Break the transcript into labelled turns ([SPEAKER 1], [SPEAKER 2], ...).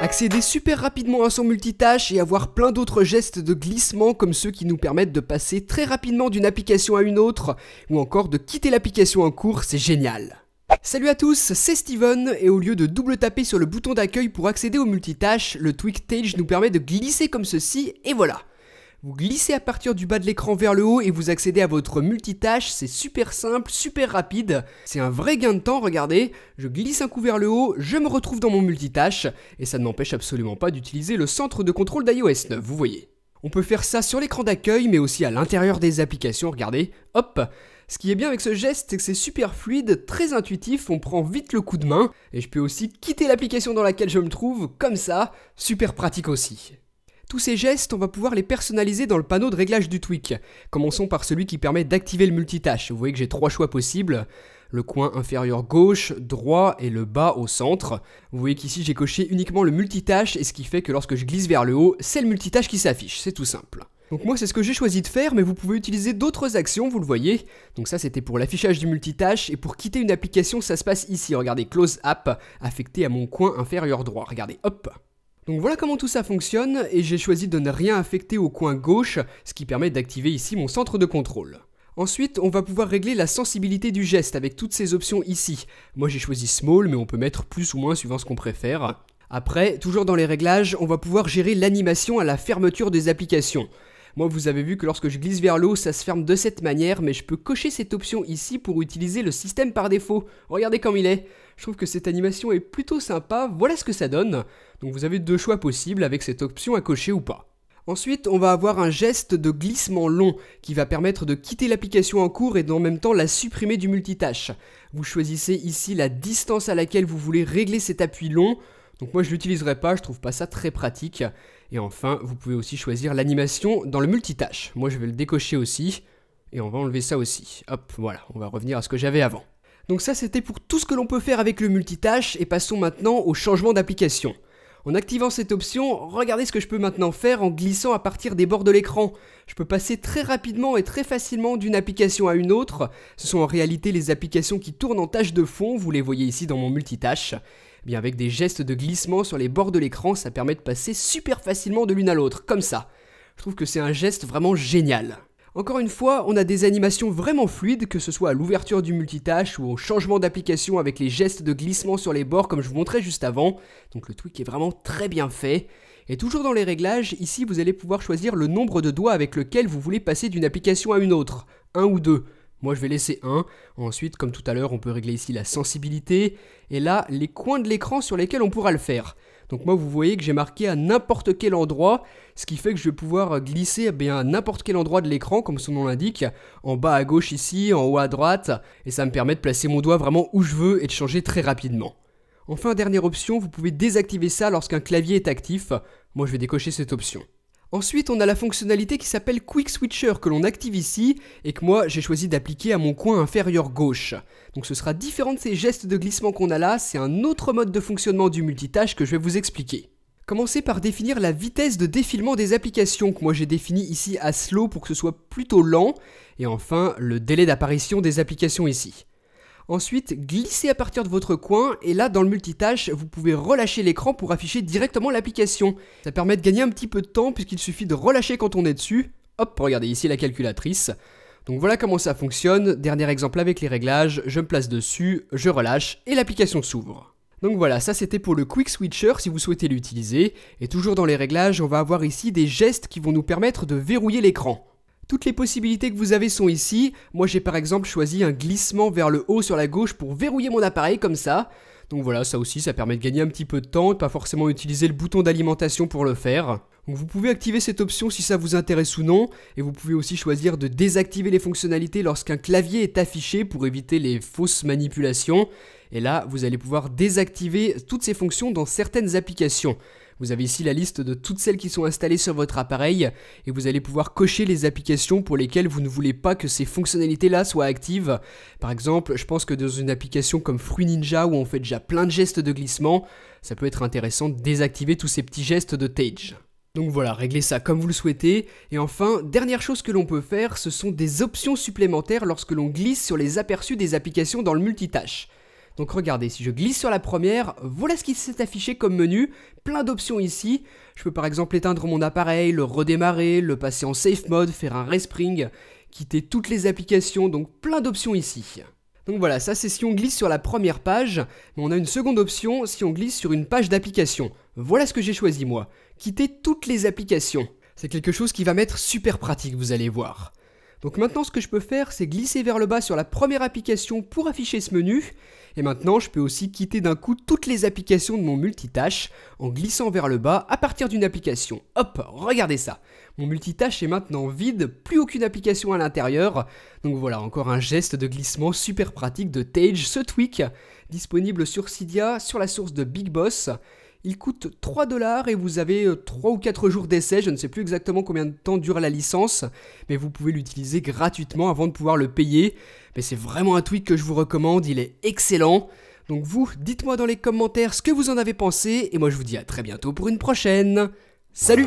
[SPEAKER 1] Accéder super rapidement à son multitâche et avoir plein d'autres gestes de glissement comme ceux qui nous permettent de passer très rapidement d'une application à une autre ou encore de quitter l'application en cours, c'est génial. Salut à tous, c'est Steven et au lieu de double taper sur le bouton d'accueil pour accéder au multitâche, le Twig nous permet de glisser comme ceci et voilà. Vous glissez à partir du bas de l'écran vers le haut et vous accédez à votre multitâche, c'est super simple, super rapide, c'est un vrai gain de temps, regardez, je glisse un coup vers le haut, je me retrouve dans mon multitâche, et ça ne m'empêche absolument pas d'utiliser le centre de contrôle d'iOS 9, vous voyez. On peut faire ça sur l'écran d'accueil, mais aussi à l'intérieur des applications, regardez, hop ce qui est bien avec ce geste, c'est que c'est super fluide, très intuitif, on prend vite le coup de main, et je peux aussi quitter l'application dans laquelle je me trouve, comme ça, super pratique aussi. Tous ces gestes, on va pouvoir les personnaliser dans le panneau de réglage du tweak. Commençons par celui qui permet d'activer le multitâche. Vous voyez que j'ai trois choix possibles le coin inférieur gauche, droit et le bas au centre. Vous voyez qu'ici j'ai coché uniquement le multitâche et ce qui fait que lorsque je glisse vers le haut, c'est le multitâche qui s'affiche, c'est tout simple. Donc moi c'est ce que j'ai choisi de faire mais vous pouvez utiliser d'autres actions, vous le voyez. Donc ça c'était pour l'affichage du multitâche et pour quitter une application ça se passe ici, regardez Close App affecté à mon coin inférieur droit, regardez hop. Donc voilà comment tout ça fonctionne, et j'ai choisi de ne rien affecter au coin gauche, ce qui permet d'activer ici mon centre de contrôle. Ensuite, on va pouvoir régler la sensibilité du geste avec toutes ces options ici. Moi j'ai choisi small, mais on peut mettre plus ou moins suivant ce qu'on préfère. Après, toujours dans les réglages, on va pouvoir gérer l'animation à la fermeture des applications. Moi, vous avez vu que lorsque je glisse vers l'eau, ça se ferme de cette manière, mais je peux cocher cette option ici pour utiliser le système par défaut. Regardez comme il est. Je trouve que cette animation est plutôt sympa, voilà ce que ça donne. Donc vous avez deux choix possibles avec cette option à cocher ou pas. Ensuite, on va avoir un geste de glissement long qui va permettre de quitter l'application en cours et en même temps la supprimer du multitâche. Vous choisissez ici la distance à laquelle vous voulez régler cet appui long. Donc moi je l'utiliserai pas, je trouve pas ça très pratique. Et enfin, vous pouvez aussi choisir l'animation dans le multitâche. Moi je vais le décocher aussi et on va enlever ça aussi. Hop, voilà, on va revenir à ce que j'avais avant. Donc ça c'était pour tout ce que l'on peut faire avec le multitâche et passons maintenant au changement d'application. En activant cette option, regardez ce que je peux maintenant faire en glissant à partir des bords de l'écran. Je peux passer très rapidement et très facilement d'une application à une autre. Ce sont en réalité les applications qui tournent en tâche de fond, vous les voyez ici dans mon multitâche. Eh bien avec des gestes de glissement sur les bords de l'écran, ça permet de passer super facilement de l'une à l'autre, comme ça. Je trouve que c'est un geste vraiment génial. Encore une fois, on a des animations vraiment fluides, que ce soit à l'ouverture du multitâche ou au changement d'application avec les gestes de glissement sur les bords comme je vous montrais juste avant. Donc le tweak est vraiment très bien fait. Et toujours dans les réglages, ici vous allez pouvoir choisir le nombre de doigts avec lequel vous voulez passer d'une application à une autre, un ou deux. Moi je vais laisser 1, ensuite comme tout à l'heure on peut régler ici la sensibilité, et là les coins de l'écran sur lesquels on pourra le faire. Donc moi vous voyez que j'ai marqué à n'importe quel endroit, ce qui fait que je vais pouvoir glisser eh bien, à n'importe quel endroit de l'écran, comme son nom l'indique, en bas à gauche ici, en haut à droite, et ça me permet de placer mon doigt vraiment où je veux et de changer très rapidement. Enfin dernière option, vous pouvez désactiver ça lorsqu'un clavier est actif, moi je vais décocher cette option. Ensuite, on a la fonctionnalité qui s'appelle Quick Switcher que l'on active ici et que moi j'ai choisi d'appliquer à mon coin inférieur gauche. Donc ce sera différent de ces gestes de glissement qu'on a là, c'est un autre mode de fonctionnement du multitâche que je vais vous expliquer. Commencez par définir la vitesse de défilement des applications que moi j'ai défini ici à slow pour que ce soit plutôt lent et enfin le délai d'apparition des applications ici. Ensuite, glissez à partir de votre coin et là, dans le multitâche, vous pouvez relâcher l'écran pour afficher directement l'application. Ça permet de gagner un petit peu de temps puisqu'il suffit de relâcher quand on est dessus. Hop, regardez ici la calculatrice. Donc voilà comment ça fonctionne. Dernier exemple avec les réglages, je me place dessus, je relâche et l'application s'ouvre. Donc voilà, ça c'était pour le Quick Switcher si vous souhaitez l'utiliser. Et toujours dans les réglages, on va avoir ici des gestes qui vont nous permettre de verrouiller l'écran. Toutes les possibilités que vous avez sont ici. Moi j'ai par exemple choisi un glissement vers le haut sur la gauche pour verrouiller mon appareil comme ça. Donc voilà, ça aussi, ça permet de gagner un petit peu de temps et pas forcément utiliser le bouton d'alimentation pour le faire. vous pouvez activer cette option si ça vous intéresse ou non, et vous pouvez aussi choisir de désactiver les fonctionnalités lorsqu'un clavier est affiché pour éviter les fausses manipulations. Et là, vous allez pouvoir désactiver toutes ces fonctions dans certaines applications. Vous avez ici la liste de toutes celles qui sont installées sur votre appareil et vous allez pouvoir cocher les applications pour lesquelles vous ne voulez pas que ces fonctionnalités-là soient actives. Par exemple, je pense que dans une application comme Fruit Ninja où on fait déjà plein de gestes de glissement, ça peut être intéressant de désactiver tous ces petits gestes de Tage. Donc voilà, réglez ça comme vous le souhaitez. Et enfin, dernière chose que l'on peut faire, ce sont des options supplémentaires lorsque l'on glisse sur les aperçus des applications dans le multitâche. Donc regardez, si je glisse sur la première, voilà ce qui s'est affiché comme menu, plein d'options ici. Je peux par exemple éteindre mon appareil, le redémarrer, le passer en safe mode, faire un respring, quitter toutes les applications, donc plein d'options ici. Donc voilà, ça c'est si on glisse sur la première page, mais on a une seconde option si on glisse sur une page d'application. Voilà ce que j'ai choisi moi, quitter toutes les applications. C'est quelque chose qui va m'être super pratique, vous allez voir. Donc maintenant ce que je peux faire, c'est glisser vers le bas sur la première application pour afficher ce menu, et maintenant, je peux aussi quitter d'un coup toutes les applications de mon multitâche en glissant vers le bas à partir d'une application. Hop, regardez ça. Mon multitâche est maintenant vide, plus aucune application à l'intérieur. Donc voilà, encore un geste de glissement super pratique de Tage, ce tweak, disponible sur Cydia, sur la source de Big Boss. Il coûte 3 dollars et vous avez 3 euh, ou 4 jours d'essai, je ne sais plus exactement combien de temps dure la licence, mais vous pouvez l'utiliser gratuitement avant de pouvoir le payer. Mais c'est vraiment un tweet que je vous recommande, il est excellent. Donc vous, dites-moi dans les commentaires ce que vous en avez pensé, et moi je vous dis à très bientôt pour une prochaine. Salut